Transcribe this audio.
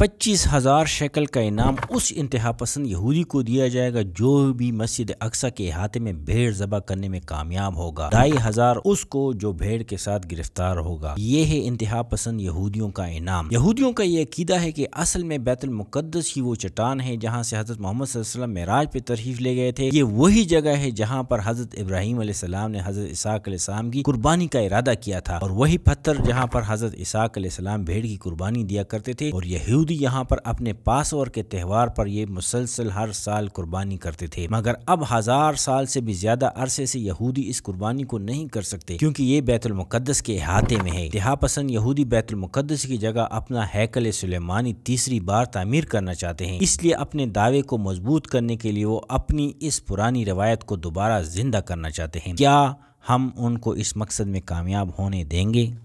पच्चीस हज़ार शक्ल का इनाम उस इंतहा पसंद यहूदी को दिया जाएगा जो भी मस्जिद अक्सा के अहाते में भेड़ जबा करने में कामयाब होगा ढाई हज़ार उसको जो भेड़ के साथ गिरफ्तार होगा ये है इंतहा पसंद यहूदियों का इनाम यहूदियों का ये अकीदा है कि असल में बैतुल मुकद्दस ही वो चट्टान है जहाँ से हजरत मोहम्मद मेराज पे तरहीफ ले गए थे ये वही जगह है जहाँ पर हजरत इब्राहिम सलाम ने हजरत इसाक़लाम की कुर्बानी का इरादा किया था और वही पत्थर जहाँ पर हजरत इसाकाम भेड़ की कुर्बानी दिया करते थे और यहूद यहूदी यहाँ पर अपने पासवर के त्यौहार पर ये मुसलसल हर साल कुर्बानी करते थे मगर अब हज़ार साल से भी ज़्यादा अरसे से यहूदी इस कुर्बानी को नहीं कर सकते क्योंकि ये बैतुलमुकदस के अहाते में है पसंद यहूदी बैतुलमुकदस की जगह अपना हैकल सुलेमानी तीसरी बार तामीर करना चाहते हैं इसलिए अपने दावे को मजबूत करने के लिए वो अपनी इस पुरानी रवायत को दोबारा जिंदा करना चाहते हैं क्या हम उनको इस मकसद में कामयाब होने देंगे